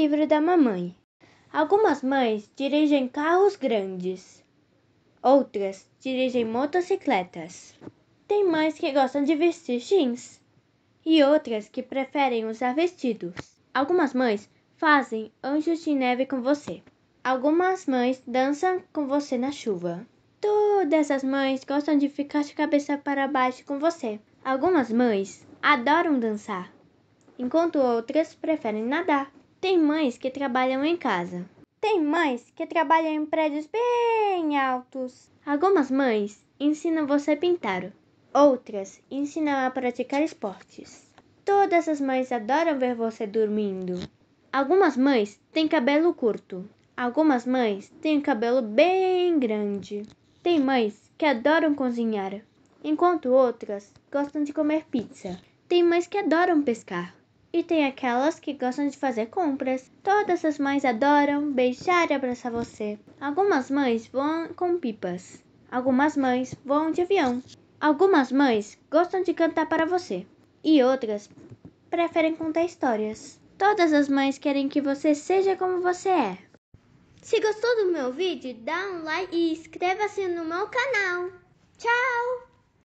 livro da mamãe. Algumas mães dirigem carros grandes, outras dirigem motocicletas. Tem mães que gostam de vestir jeans e outras que preferem usar vestidos. Algumas mães fazem anjos de neve com você. Algumas mães dançam com você na chuva. Todas as mães gostam de ficar de cabeça para baixo com você. Algumas mães adoram dançar, enquanto outras preferem nadar. Tem mães que trabalham em casa. Tem mães que trabalham em prédios bem altos. Algumas mães ensinam você a pintar, outras ensinam a praticar esportes. Todas as mães adoram ver você dormindo. Algumas mães têm cabelo curto, algumas mães têm cabelo bem grande. Tem mães que adoram cozinhar, enquanto outras gostam de comer pizza. Tem mães que adoram pescar. E tem aquelas que gostam de fazer compras. Todas as mães adoram beijar e abraçar você. Algumas mães voam com pipas. Algumas mães voam de avião. Algumas mães gostam de cantar para você. E outras preferem contar histórias. Todas as mães querem que você seja como você é. Se gostou do meu vídeo, dá um like e inscreva-se no meu canal. Tchau!